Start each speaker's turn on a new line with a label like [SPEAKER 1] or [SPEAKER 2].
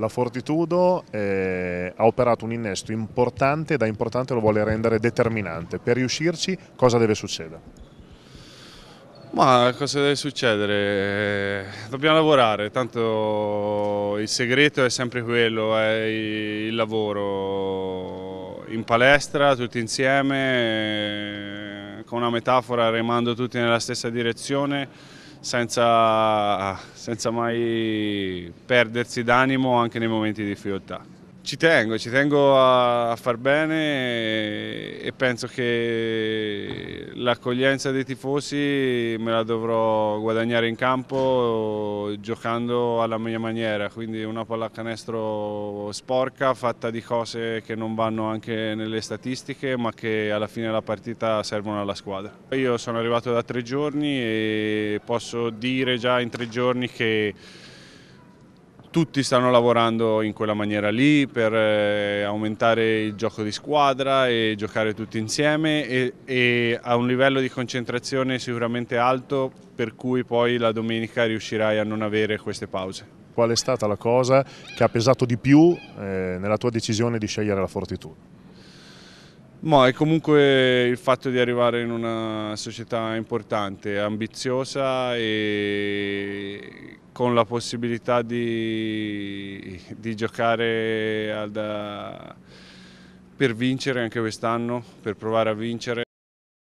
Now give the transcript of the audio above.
[SPEAKER 1] La Fortitudo eh, ha operato un innesto importante e da importante lo vuole rendere determinante. Per riuscirci cosa deve succedere? Ma
[SPEAKER 2] cosa deve succedere? Eh,
[SPEAKER 3] dobbiamo lavorare, tanto il segreto è sempre quello, è il lavoro in palestra, tutti insieme, eh, con una metafora remando tutti nella stessa direzione senza, senza mai perdersi d'animo anche nei momenti di difficoltà. Ci tengo, ci tengo a, a far bene e, e penso che l'accoglienza dei tifosi me la dovrò guadagnare in campo giocando alla mia maniera, quindi una pallacanestro sporca fatta di cose che non vanno anche nelle statistiche ma che alla fine della partita servono alla squadra. Io sono arrivato da tre giorni e posso dire già in tre giorni che tutti stanno lavorando in quella maniera lì per eh, aumentare il gioco di squadra e giocare tutti insieme e, e, a un livello di concentrazione sicuramente alto per cui poi la domenica riuscirai a non avere queste pause.
[SPEAKER 1] Qual è stata la cosa che ha pesato di più eh, nella tua decisione di scegliere la fortitudine?
[SPEAKER 3] Ma è comunque il fatto di arrivare in una società importante, ambiziosa e con la possibilità di, di giocare da, per vincere anche quest'anno, per provare a vincere.